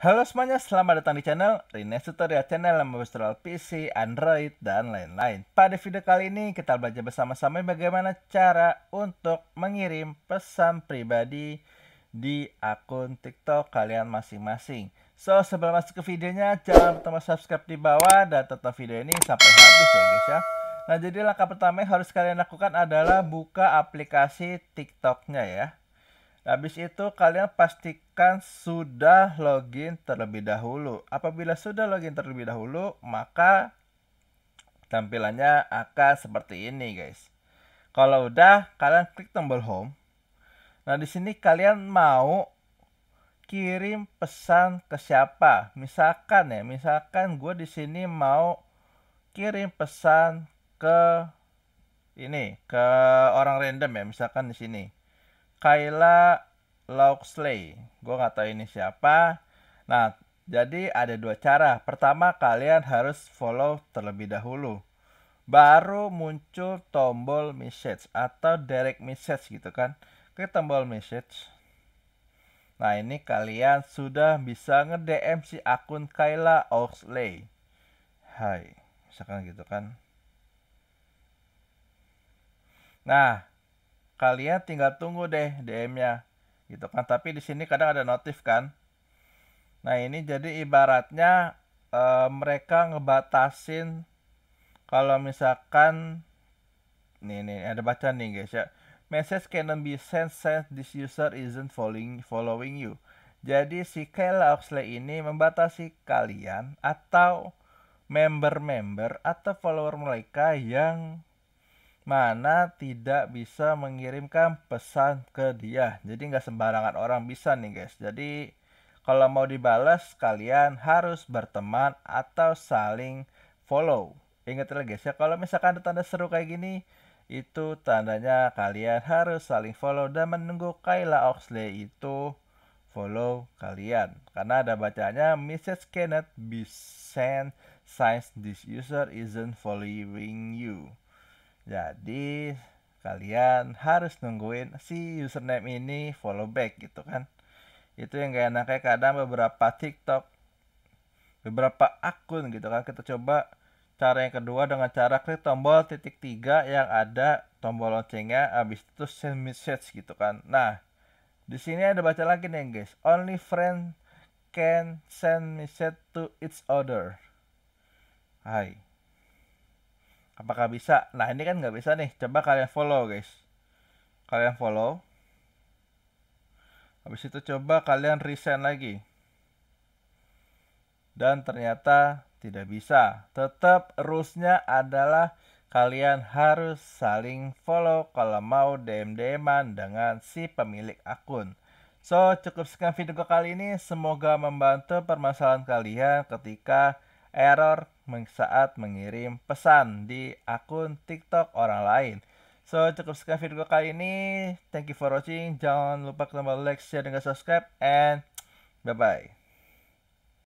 Halo semuanya, selamat datang di channel Rines Tutorial Channel yang membahas PC, Android, dan lain-lain. Pada video kali ini kita belajar bersama-sama bagaimana cara untuk mengirim pesan pribadi di akun TikTok kalian masing-masing. So, sebelum masuk ke videonya, jangan lupa subscribe di bawah dan tonton video ini sampai habis ya guys ya. Nah, jadi langkah pertama yang harus kalian lakukan adalah buka aplikasi TikToknya ya. Habis itu kalian pastikan sudah login terlebih dahulu. Apabila sudah login terlebih dahulu, maka tampilannya akan seperti ini, guys. Kalau udah, kalian klik tombol home. Nah, di sini kalian mau kirim pesan ke siapa? Misalkan ya, misalkan gue di sini mau kirim pesan ke ini, ke orang random ya, misalkan di sini Kayla Lauxley. Gue nggak tahu ini siapa. Nah, jadi ada dua cara. Pertama, kalian harus follow terlebih dahulu. Baru muncul tombol message atau direct message gitu kan. Ke tombol message. Nah, ini kalian sudah bisa nge-DM si akun Kayla Oxley. Hai, misalkan gitu kan. Nah, kalian tinggal tunggu deh DM-nya gitu kan tapi di sini kadang ada notif kan nah ini jadi ibaratnya e, mereka ngebatasin kalau misalkan nih nih ada baca nih guys ya message cannot be sent since this user isn't following following you jadi si Kayla Oxley ini membatasi kalian atau member-member atau follower mereka yang mana tidak bisa mengirimkan pesan ke dia. Jadi nggak sembarangan orang bisa nih guys. Jadi kalau mau dibalas kalian harus berteman atau saling follow. Ingat lagi ya, guys ya kalau misalkan ada tanda seru kayak gini itu tandanya kalian harus saling follow dan menunggu Kayla Oxley itu follow kalian karena ada bacanya message cannot be sent since this user isn't following you jadi kalian harus nungguin si username ini follow back gitu kan. Itu yang gak enaknya kadang beberapa TikTok, beberapa akun gitu kan kita coba cara yang kedua dengan cara klik tombol titik tiga yang ada tombol loncengnya habis itu send message gitu kan nah di sini ada baca lagi nih guys only friend can send message to each other hai apakah bisa nah ini kan nggak bisa nih coba kalian follow guys kalian follow habis itu coba kalian resend lagi dan ternyata tidak bisa tetap rusnya adalah kalian harus saling follow kalau mau dm dm dengan si pemilik akun. So, cukup sekian video kali ini. Semoga membantu permasalahan kalian ketika error saat mengirim pesan di akun TikTok orang lain. So, cukup sekian video kali ini. Thank you for watching. Jangan lupa tombol like, share, dan subscribe. And bye-bye.